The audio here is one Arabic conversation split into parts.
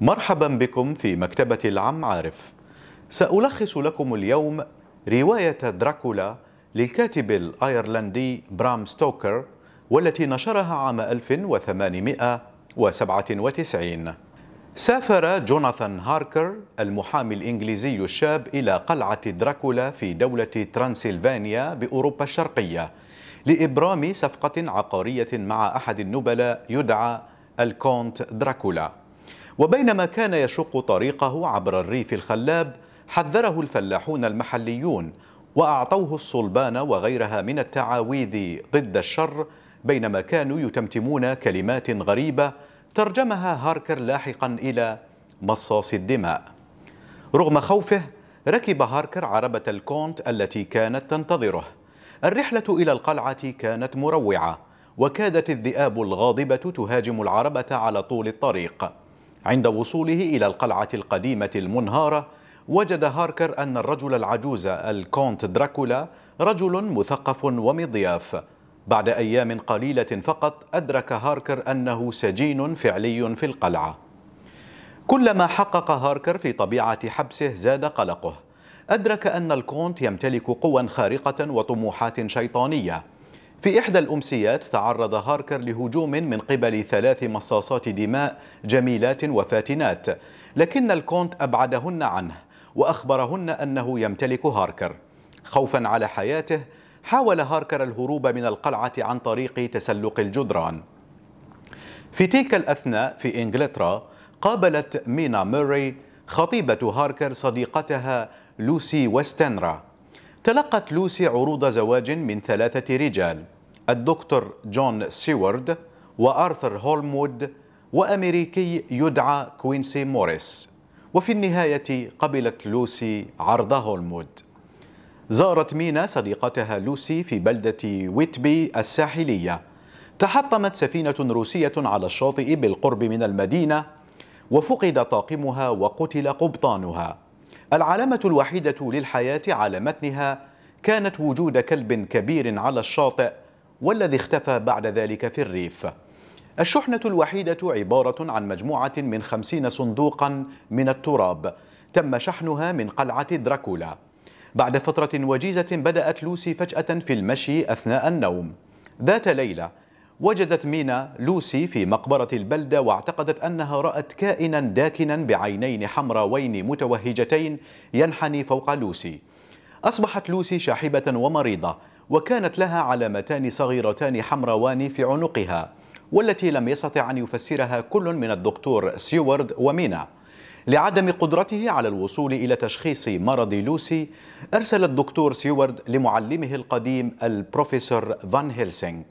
مرحبا بكم في مكتبة العم عارف سألخص لكم اليوم رواية دراكولا للكاتب الأيرلندي برام ستوكر والتي نشرها عام 1897 سافر جوناثان هاركر المحامي الإنجليزي الشاب إلى قلعة دراكولا في دولة ترانسلفانيا بأوروبا الشرقية لإبرام صفقة عقارية مع أحد النبلاء يدعى الكونت دراكولا وبينما كان يشق طريقه عبر الريف الخلاب حذره الفلاحون المحليون واعطوه الصلبان وغيرها من التعاويذ ضد الشر بينما كانوا يتمتمون كلمات غريبه ترجمها هاركر لاحقا الى مصاص الدماء رغم خوفه ركب هاركر عربه الكونت التي كانت تنتظره الرحله الى القلعه كانت مروعه وكادت الذئاب الغاضبه تهاجم العربه على طول الطريق عند وصوله إلى القلعة القديمة المنهارة وجد هاركر أن الرجل العجوز الكونت دراكولا رجل مثقف ومضياف بعد أيام قليلة فقط أدرك هاركر أنه سجين فعلي في القلعة كلما حقق هاركر في طبيعة حبسه زاد قلقه أدرك أن الكونت يمتلك قوى خارقة وطموحات شيطانية في إحدى الأمسيات تعرض هاركر لهجوم من قبل ثلاث مصاصات دماء جميلات وفاتنات لكن الكونت أبعدهن عنه وأخبرهن أنه يمتلك هاركر خوفا على حياته حاول هاركر الهروب من القلعة عن طريق تسلق الجدران في تلك الأثناء في إنجلترا قابلت مينا ميري خطيبة هاركر صديقتها لوسي وستنرا تلقت لوسي عروض زواج من ثلاثة رجال الدكتور جون سيوارد وآرثر هولمود وأمريكي يدعى كوينسي موريس وفي النهاية قبلت لوسي عرض هولمود زارت مينا صديقتها لوسي في بلدة ويتبي الساحلية تحطمت سفينة روسية على الشاطئ بالقرب من المدينة وفقد طاقمها وقتل قبطانها العلامة الوحيدة للحياة على متنها كانت وجود كلب كبير على الشاطئ والذي اختفى بعد ذلك في الريف الشحنة الوحيدة عبارة عن مجموعة من خمسين صندوقا من التراب تم شحنها من قلعة دراكولا بعد فترة وجيزة بدأت لوسي فجأة في المشي أثناء النوم ذات ليلة وجدت مينا لوسي في مقبرة البلدة واعتقدت أنها رأت كائنا داكنا بعينين حمراوين متوهجتين ينحني فوق لوسي أصبحت لوسي شاحبة ومريضة وكانت لها علامتان صغيرتان حمراوان في عنقها والتي لم يستطع أن يفسرها كل من الدكتور سيوارد ومينا لعدم قدرته على الوصول إلى تشخيص مرض لوسي أرسل الدكتور سيوارد لمعلمه القديم البروفيسور فان هيلسينغ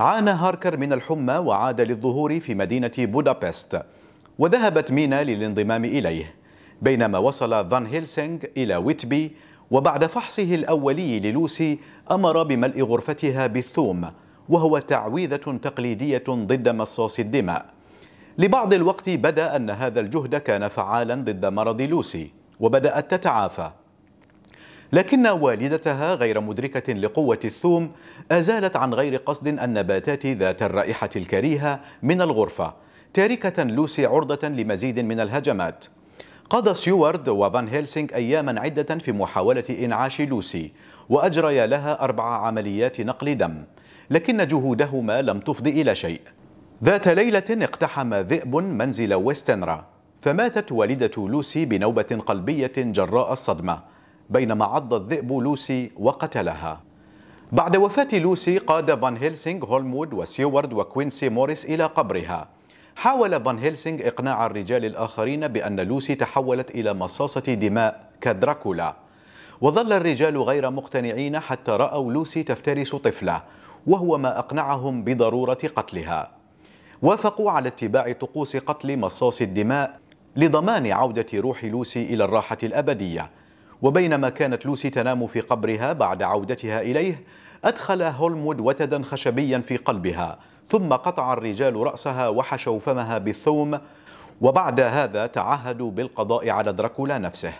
عانى هاركر من الحمى وعاد للظهور في مدينة بودابست وذهبت مينا للانضمام إليه بينما وصل فان هيلسينغ إلى ويتبي وبعد فحصه الأولي للوسي أمر بملء غرفتها بالثوم وهو تعويذة تقليدية ضد مصاص الدماء لبعض الوقت بدا أن هذا الجهد كان فعالا ضد مرض لوسي وبدأت تتعافى لكن والدتها غير مدركة لقوة الثوم أزالت عن غير قصد النباتات ذات الرائحة الكريهة من الغرفة تاركة لوسي عرضة لمزيد من الهجمات قضى سيوارد وفان هيلسينغ أياما عدة في محاولة إنعاش لوسي وأجريا لها أربع عمليات نقل دم لكن جهودهما لم تفضي إلى شيء ذات ليلة اقتحم ذئب منزل ويستنرا فماتت والدة لوسي بنوبة قلبية جراء الصدمة بينما عض الذئب لوسي وقتلها بعد وفاة لوسي قاد فان هيلسينغ هولمود وسيوارد وكوينسي موريس إلى قبرها حاول فان هيلسينغ إقناع الرجال الآخرين بأن لوسي تحولت إلى مصاصة دماء كدراكولا وظل الرجال غير مقتنعين حتى رأوا لوسي تفترس طفلة وهو ما أقنعهم بضرورة قتلها وافقوا على اتباع طقوس قتل مصاص الدماء لضمان عودة روح لوسي إلى الراحة الأبدية وبينما كانت لوسي تنام في قبرها بعد عودتها إليه أدخل هولمود وتدا خشبيا في قلبها ثم قطع الرجال رأسها وحشوا فمها بالثوم وبعد هذا تعهدوا بالقضاء على دراكولا نفسه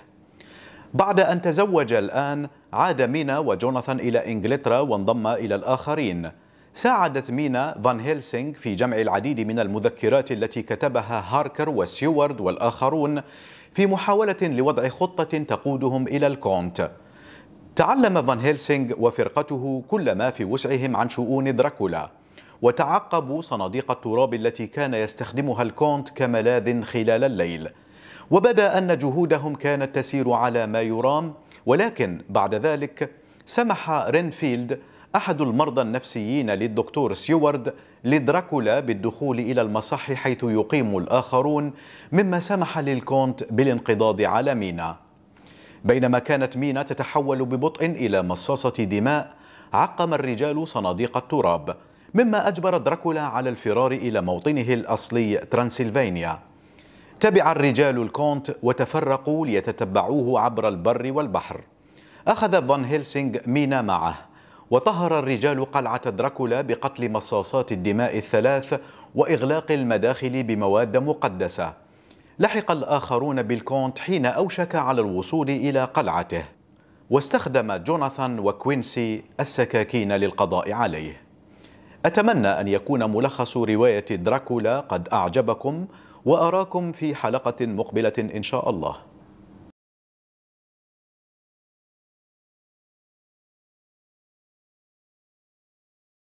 بعد أن تزوج الآن عاد مينا وجوناثان إلى إنجلترا وانضم إلى الآخرين ساعدت مينا فان هيلسينغ في جمع العديد من المذكرات التي كتبها هاركر وسيوارد والآخرون في محاولة لوضع خطة تقودهم إلى الكونت تعلم فان هيلسينغ وفرقته كل ما في وسعهم عن شؤون دراكولا وتعقبوا صناديق التراب التي كان يستخدمها الكونت كملاذ خلال الليل وبدا أن جهودهم كانت تسير على ما يرام ولكن بعد ذلك سمح رينفيلد أحد المرضى النفسيين للدكتور سيوارد لدراكولا بالدخول إلى المصح حيث يقيم الآخرون مما سمح للكونت بالانقضاض على مينا بينما كانت مينا تتحول ببطء إلى مصاصة دماء عقم الرجال صناديق التراب مما أجبر دراكولا على الفرار إلى موطنه الأصلي ترانسلفانيا تبع الرجال الكونت وتفرقوا ليتتبعوه عبر البر والبحر أخذ فان هيلسينغ مينا معه وطهر الرجال قلعة دراكولا بقتل مصاصات الدماء الثلاث وإغلاق المداخل بمواد مقدسة لحق الآخرون بالكونت حين أوشك على الوصول إلى قلعته واستخدم جوناثان وكوينسي السكاكين للقضاء عليه أتمنى أن يكون ملخص رواية دراكولا قد أعجبكم وأراكم في حلقة مقبلة إن شاء الله